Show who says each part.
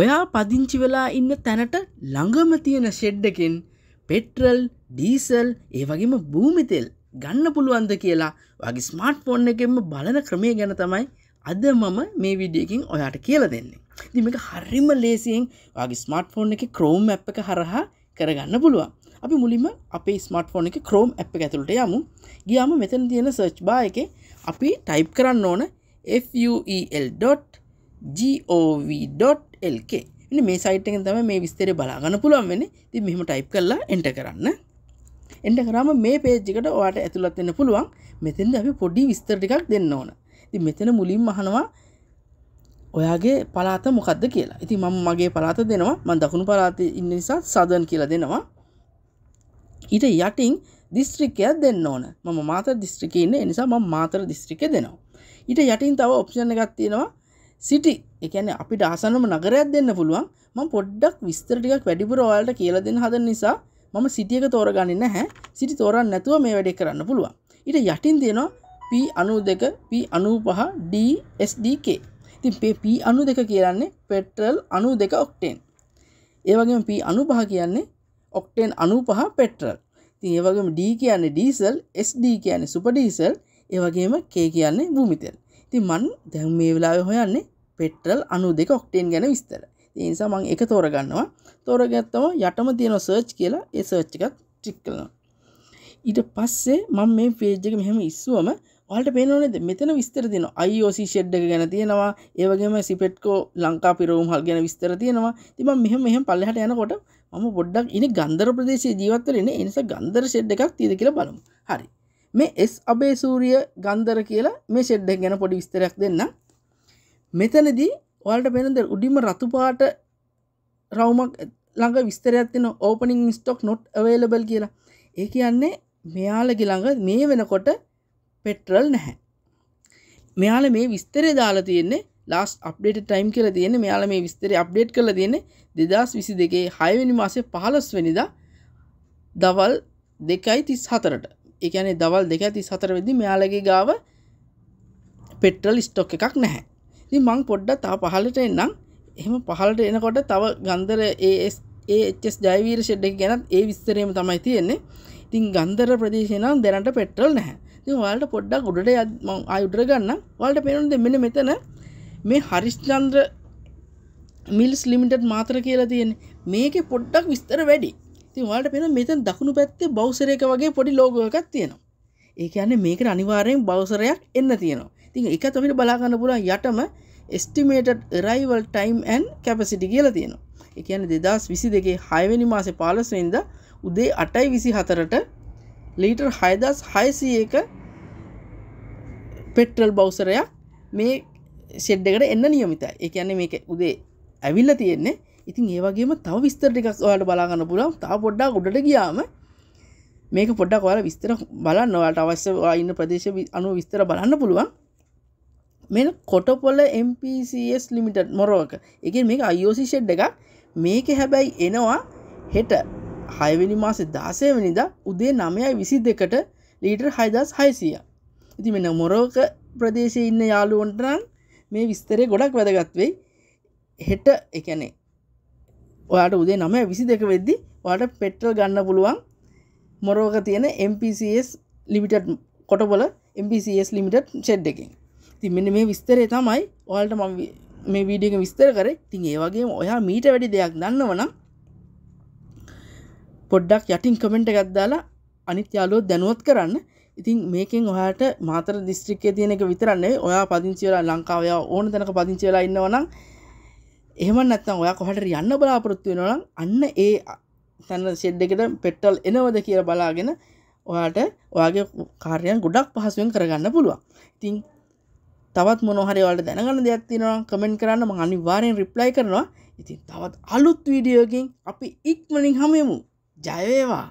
Speaker 1: ඔයා පදිංචි වෙලා ඉන්න තැනට ළඟම තියෙන ෂෙඩ්ඩකෙන් පෙට්‍රල් ඩීසල් ඒ වගේම භූමිතෙල් ගන්න පුළුවන්ද කියලා වගේ ස්මාර්ට් ෆෝන් එකෙන්ම බලන ක්‍රමය ගැන තමයි අද මම මේ විඩියකින් ඔයාට කියල දෙන්නේ දිමක හරිම ලේසියෙන් වගේ ස්මර්ට් ෆෝන් එක ක්‍රෝම් ඇ් එක හරහා කරගන්න පුළුවන් අපි මුලිම අපේ ස්මර්ට් ෆෝන් එක ක්‍රෝම් ඇ් ඇතුළට යමු ගියාම මෙතන තියෙන සර්ච් බා එක අපි ටයිප් කරන්න ඕන fuel.com gov.lk මේ සයිටෙන් තම මේ විස්තරය බලාගන්න පුළුවන් වෙන ති මෙහම ටයිප් කරලා එන්ට කරන්න එන්ට කරම මේ පේජ්ජිකට ඔයාට ඇතුළත්වෙන්න පුළුවන් මෙතෙන්ද අපි පොඩි විස්තර ටිකක් දෙන්න ඕන ති මෙතන මුලින් මහනවා ඔයාගේ පලාත මොකක්ද කියලා ඉති මම මගේ පලාත දෙනවා මන් දකුණු පලාත ඉන්න නිසා සදන් කියලා දෙනවා ඊට යටින් දිස්ත්‍රිකයක් දෙන්න ඕන මම මාතර දිස්ත්‍රිකඉන්න එනිසා ම මාතර දිස්ත්‍රික දෙනවා ඊට යටින් තව ඔප්ෂණ එකක් තියෙනවා සිටි එකන අපිට ආසනම නගරයක් දෙන්න පුළුවන් ම පොඩ්ඩක් විස්තරටිකක් වැඩිපුර ඔයාලට කියල දෙන්න හද නිසා මම සිටියක තෝරගන්න නැහැ සිටි තෝරන් නැතුව මේ වැඩෙ කරන්න පුළුවන් ඉට යටින් තියෙනවා P අනු දෙක P අනු පහ DSDK තින් P අනු දෙක කියන්නේ පෙටල් අනු දෙක ඔක්ටේන් ඒවගේ P අනු පහ කියන්නේ ඔක්ටේන් අනු පහ පෙටරල් ති ඒවගේම D කියන්නේ ඩීසල් SD කියන්නේ සුපඩීසල් ඒවගේම K කියන්නේ භූමිතල් ති මන් දැන් මේ වෙලාව හොයන්නේ පෙට්‍රල් අනු දෙක ඔක්ටේන් ගැන විස්තර නිසා මං එක තෝරගන්නවා තෝරගත්තම යටම තියෙන සර්ච් කියලා ඒ සර්ච් එකක් ටික් කරනවා ඊට පස්සේ මම මේ පේජ් එක මෙහෙම ඉස්සුවම ඔයාලට පේනවනේද මෙතන විස්තර තියෙනවා IOC ෂෙඩ් එක ගැන තියෙනවා ඒ වගේම සිපෙට්කෝ ලංකා පිරවුම් හල් ගැන විස්තර තියෙනවා ඉතින් මම මෙහෙම මෙහෙම පල්ලෙහාට යනකොට මම පොඩ්ඩක් ඉන්නේ ගන්ධර ප්‍රදේශයේ ජීවත් වෙලා ඉන්නේ ඒ නිසා ගන්ධර ෂෙඩ් එකක් තියෙද කියලා බලමු හරි මේ S අබේසූරිය ගන්ධර කියලා මේ ෂෙඩ් එක ගැන පොඩි විස්තරයක් දෙන්නම් මෙතනදී ඔයාලට පෙනද උඩිම රතුපාට රවමක් ළඟ විස්තරයක්ත්තින ඕපනිින් ස්ටොක් නොට් අවේලබල් කියලා ඒ කියන්නේ මෙයාලගේ ළඟ මේ වෙනකොට පෙට්‍රල් නැහැ මෙයාල මේ විස්තරය දාලා තියෙන්නේ ලාස් අප්ඩේට ටයිම් කියලා තියෙන මෙයාල මේ විස්තරය අප්ඩේට් කළ තියෙන්නේ දෙදස් විසි දෙකේ හයවැනි මාසේ පහලස් වෙනිදා දවල් දෙකයි තිස් හතරට එකනේ දවල් දෙක තිස් හතර වෙදි මෙයාලගේ ගාව පෙට්‍රල් ස්ටොක් එකක් නැහැ ති මං පොඩ්ඩ තා පහලට එන්නම් එහෙම පහලට එනකොට තව ගන්දර ඒස් ඒස් ජයවීර ෂෙඩ්ඩක් ගැනත් ඒ විස්තරේම තමයි තියෙන්නේ තින් ගන්දර ප්‍රදේශනම් දෙනට පෙට්‍රල් නැහැ ති වාලට පොඩ්ඩක් උඩට අයුඩර ගන්න වාලට පෙනුන්ද මෙන මෙතන මේ හරිස්චන්ද්‍ර මිල්ස් ලිමිටඩ් මාතර කියලා තියෙන මේක පොඩ්ඩක් විස්තර වැඩි ති වාලට පෙන මෙතන් දකුණු පැත්තේ බෞසරයක වගේ පොඩි ලෝගකක් තියෙනවා ඒක යන්න මේක අනිවාරයෙන් බෞසරයක් එන්න තියෙනවා තින් එක අපිට බලාගන්න පුලන් යටම estimate arrival time and capacity කියල තියෙනවා එකන දෙදස් විසි දෙගේ හයවැනි මාස පාලස්වෙන්ද උදේ අටයි විසි හතරට ලීටර් හයදස් හයසයක පෙට්‍රල් බෞසරයක් මේ ෂෙඩ්ඩකට එන්න නියමිතයි එකන්නේ මේක උදේ ඇවිල්ල තියෙන්නේ ඉතින් ඒවගේම තව විස්තරටිකක් ඔයාට බලාගන්න පුලන් තා පොඩ්ඩා ගොඩට ගියාම මේක පොඩ්ඩක් ඔයාලා විස්තර බලන්න ඔයාට අවශ්‍ය ඉන්න ප්‍රදේශ අනු විස්තර බලන්න පුළුවන් මෙ කොටපොල MPCS ලිමිට මොරෝක එක මේ අයෝසි ෂෙඩ් එක මේක හැබැයි එනවා හෙට හයවෙනි මාස දාසය වනිද උදේ නමයයි විසි දෙකට ලීටර් හයිදස් හයිසිය ඉති මෙන්න මොරෝක ප්‍රදේශය ඉන්න යාලුවන්ටනම් මේ විස්තරය ගොඩක් වැදගත්වෙයි හෙට එකනේ ඔයාට උදේ නම විසි දෙක වෙද්දි වාට පෙට්‍රල් ගන්න පුළුවන් මොරෝක තියෙන MPCS ලිමිට කොටබොල MPCS ලිමිට ෂෙඩ් එකින් ති මෙන්න මේ විස්තරේ තමයි ඔයාලට ම මේ වීඩියක විස්තර කර තින් ඒ වගේ ඔයා මීට වැඩි දෙයක් දන්නවනම් පොඩ්ඩක් යටින් කමෙන්ට ගත්දාලා අනිත් යාලෝ දැනුවත් කරන්න ඉතින් මේකෙන් ඔයාට මාතර දිස්ත්‍රික්කය තියෙන එක විතරන්නේ ඔයා පදිංචිවෙලා ලංකාවයා ඕන තැනක පදිංචිවෙලා ඉන්නවනම් එහෙම නැත්තම් ඔයා කොහට යන්න බලාපොරොත්තු වෙනවනම් අන්න ඒ තැන ෂෙඩ් එකට පෙට්ටල් එනවද කියලා බලාගෙන ඔයාට ඔයාගේ කාර්යයන් ගොඩක් පහසුවෙන් කරගන්න පුළුවන් ඉතින් තවත් මොනොහරිවලට දැනගන්න දෙයක් තිෙනවා කමෙන්ට කරන්න ම අනිවාරයෙන් රිප්ලයි කරනවා ඉතින් තවත් අලුත් වීඩියෝකින් අපි ඉක්මනින් හමයමු ජයවේවා